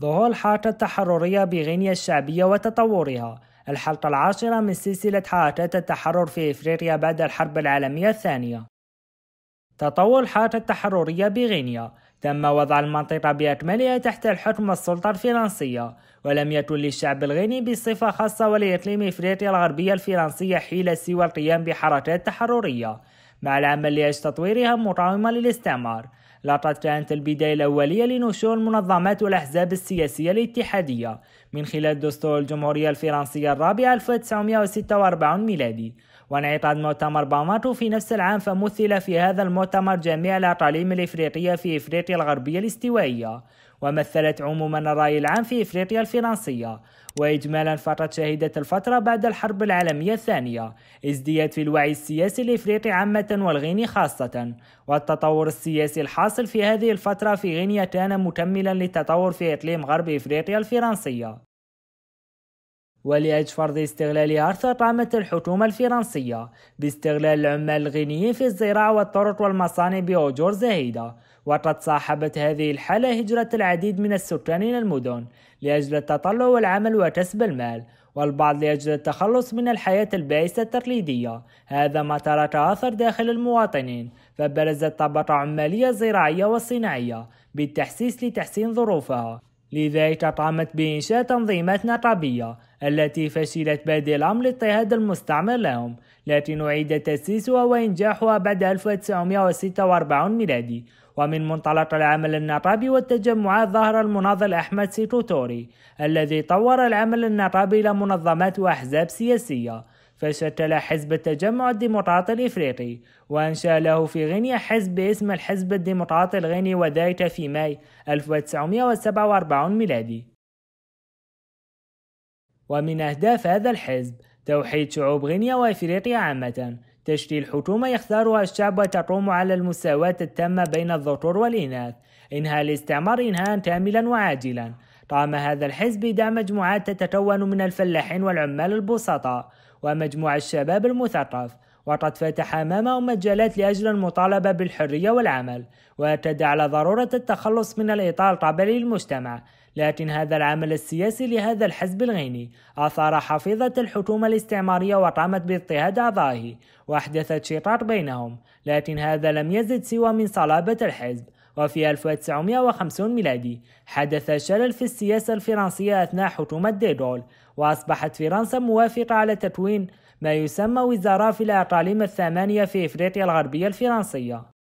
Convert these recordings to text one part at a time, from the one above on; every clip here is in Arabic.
ظهور الحركة التحررية بغينيا الشعبية وتطورها الحلقة العاشرة من سلسلة حركات التحرر في إفريقيا بعد الحرب العالمية الثانية تطور الحركة التحررية بغينيا تم وضع المنطقة بأكملها تحت الحكم والسلطة الفرنسية ولم يكن للشعب الغيني بصفة خاصة ولإقليم إفريقيا الغربية الفرنسية حيلة سوى القيام بحركات تحررية مع العمل لأجل تطويرها مقاومة للاستعمار لابد كانت البداية الأولية لنشور المنظمات والأحزاب السياسية الاتحادية من خلال دستور الجمهورية الفرنسية الرابعة 1946 ميلادي وانعقاد مؤتمر باماتو في نفس العام فمثل في هذا المؤتمر جميع الأقاليم الإفريقية في إفريقيا الغربية الاستوائية ومثلت عموما الرأي العام في إفريقيا الفرنسية وإجمالا فقد شهدت الفترة بعد الحرب العالمية الثانية ازدياد في الوعي السياسي الإفريقي عامة والغيني خاصة والتطور السياسي الحاصل في هذه الفترة في غينيا كان مكملا للتطور في إقليم غرب إفريقيا الفرنسية ولأجل فرض استغلالها قامت الحكومة الفرنسية باستغلال العمال الغينيين في الزراعة والطرق والمصانع بأجور زهيدة وقد صاحبت هذه الحالة هجرة العديد من السكان إلى المدن لأجل التطلع والعمل وكسب المال والبعض لأجل التخلص من الحياة البائسة التقليدية هذا ما ترك أثر داخل المواطنين فبرزت طبقة عمالية زراعية وصناعية بالتحسيس لتحسين ظروفها لذلك قامت بإنشاء تنظيمات نقابية التي فشلت بادئ الأمر لاضطهاد المستعمر لهم لكن أعيد تأسيسها وإنجاحها بعد 1946 ميلادي ومن منطلق العمل النقابي والتجمعات ظهر المناضل أحمد سيتوتوري الذي طور العمل النقابي إلى منظمات وأحزاب سياسية فشكل حزب التجمع الديمقراطي الإفريقي وأنشأ له في غينيا حزب باسم الحزب الديمقراطي الغيني وذلك في ماي 1947 ميلادي ومن أهداف هذا الحزب توحيد شعوب غينيا وإفريقيا عامة تشكيل حكومة يختارها الشعب وتقوم على المساواة التامة بين الذكور والإناث إنهاء الاستعمار إنهاء كاملا وعاجلا قام هذا الحزب بدعم مجموعات تتكون من الفلاحين والعمال البسطاء ومجموعة الشباب المثقف وقد فتح أمامهم مجالات لأجل المطالبة بالحرية والعمل وأكد على ضرورة التخلص من الإطار القبلي للمجتمع لكن هذا العمل السياسي لهذا الحزب الغيني أثار حفيظة الحكومة الاستعمارية وقامت باضطهاد أعضائه وأحدثت شطار بينهم لكن هذا لم يزد سوى من صلابة الحزب وفي 1950 ميلادي حدث شلل في السياسة الفرنسية أثناء حكومة ديدول وأصبحت فرنسا موافقة على تكوين ما يسمى وزارة في الأقاليم الثمانية في إفريقيا الغربية الفرنسية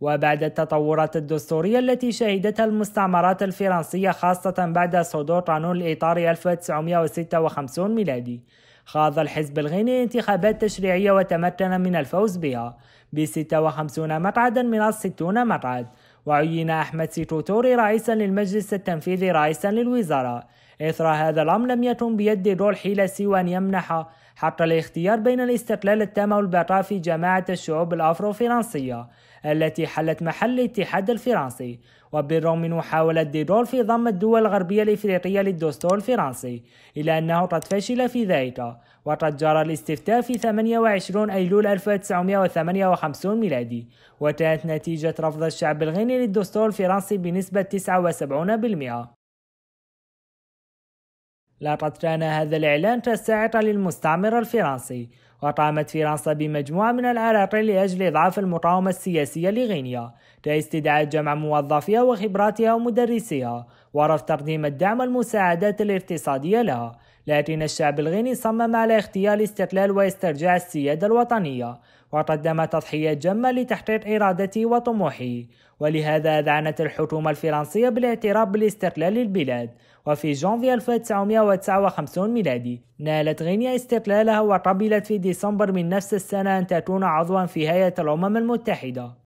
وبعد التطورات الدستورية التي شهدتها المستعمرات الفرنسية خاصة بعد صدور قانون الإطار 1956 ميلادي خاض الحزب الغيني انتخابات تشريعية وتمكن من الفوز بها ب 56 مقعدا من 60 مقعد وعين أحمد سيتوتوري رئيسا للمجلس التنفيذي رئيسا للوزراء إثر هذا الأمر لم يتم بيد دول حيلة سوى أن يمنح حق الاختيار بين الاستقلال التام والبقاء في جماعة الشعوب الأفرو فرنسية التي حلت محل الاتحاد الفرنسي وبالرغم من محاولة ديدول في ضم الدول الغربية الإفريقية للدستور الفرنسي إلا أنه قد فشل في ذلك وقد جرى الاستفتاء في 28 أيلول 1958 ميلادي وكانت نتيجة رفض الشعب الغيني للدستور الفرنسي بنسبة 79% لقد كان هذا الإعلان تستعط للمستعمر الفرنسي وقامت فرنسا بمجموعة من العراقيل لأجل إضعاف المقاومة السياسية لغينيا كاستدعاء جمع موظفيها وخبراتها ومدرسيها ورفض تقديم الدعم والمساعدات الاقتصادية لها لكن الشعب الغيني صمم على اغتيال استقلال واسترجاع السيادة الوطنية وقدم تضحيات جمة لتحقيق إرادتي وطموحي ولهذا أذعنت الحكومة الفرنسية بالاعتراف بالاستقلال للبلاد وفي جانفي 1959 ميلادي نالت غينيا استقلالها وقبلت في ديسمبر من نفس السنة أن تكون عضوا في هيئة الأمم المتحدة